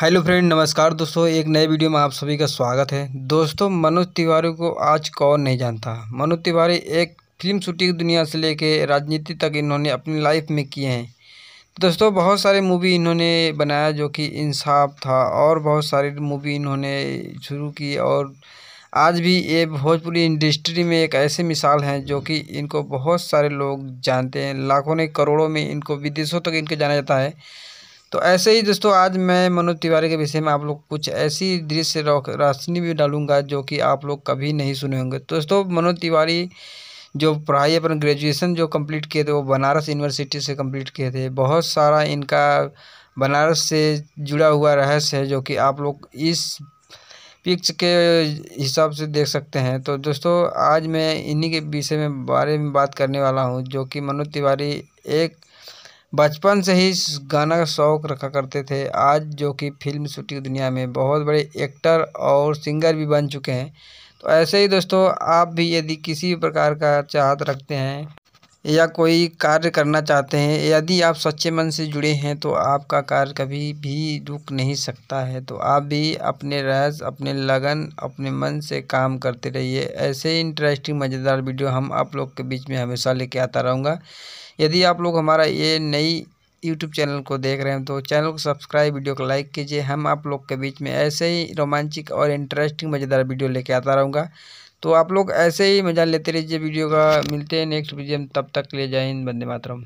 hello friend नमस्कार दोस्तों एक नए वीडियो में आप सभी का स्वागत है दोस्तों मनोज तिवारी को आज कौन नहीं जानता मनोज तिवारी एक फिल्म शूटिंग दुनिया से लेके राजनीति तक इन्होंने अपनी लाइफ में किए हैं दोस्तों बहुत सारे मूवी इन्होंने बनाया जो कि इंसाफ था और बहुत सारी मूवी इन्होंने शुरू की और आज भी ये भोजपुरी इंडस्ट्री में एक ऐसे मिसाल हैं जो कि इनको बहुत सारे लोग जानते हैं लाखों ने करोड़ों में इनको विदेशों तक इनके जाना जाता है तो ऐसे ही दोस्तों आज मैं मनोज तिवारी के विषय में आप लोग कुछ ऐसी दृश्य रोशनी भी डालूंगा जो कि आप लोग कभी नहीं सुने होंगे तो दोस्तों मनोज तिवारी जो पढ़ाई अपन ग्रेजुएशन जो कंप्लीट किए थे वो बनारस यूनिवर्सिटी से कंप्लीट किए थे बहुत सारा इनका बनारस से जुड़ा हुआ रहस्य है जो कि आप लोग इस पिक्स के हिसाब से देख सकते हैं तो दोस्तों आज मैं इन्हीं के विषय में बारे में बात करने वाला हूँ जो कि मनोज तिवारी एक बचपन से ही गाना का शौक़ रखा करते थे आज जो कि फ़िल्म शूटिंग दुनिया में बहुत बड़े एक्टर और सिंगर भी बन चुके हैं तो ऐसे ही दोस्तों आप भी यदि किसी भी प्रकार का चाहत रखते हैं या कोई कार्य करना चाहते हैं यदि आप सच्चे मन से जुड़े हैं तो आपका कार्य कभी भी रुक नहीं सकता है तो आप भी अपने रहस्य अपने लगन अपने मन से काम करते रहिए ऐसे इंटरेस्टिंग मज़ेदार वीडियो हम आप लोग के बीच में हमेशा लेके आता रहूँगा यदि आप लोग हमारा ये नई यूट्यूब चैनल को देख रहे हैं तो चैनल को सब्सक्राइब वीडियो को लाइक कीजिए हम आप लोग के बीच में ऐसे ही रोमांचिक और इंटरेस्टिंग मज़ेदार वीडियो लेके आता रहूँगा तो आप लोग ऐसे ही मज़ा लेते रहिए वीडियो का मिलते हैं नेक्स्ट वीडियो में तब तक ले जाए बंदे हिंद मातरम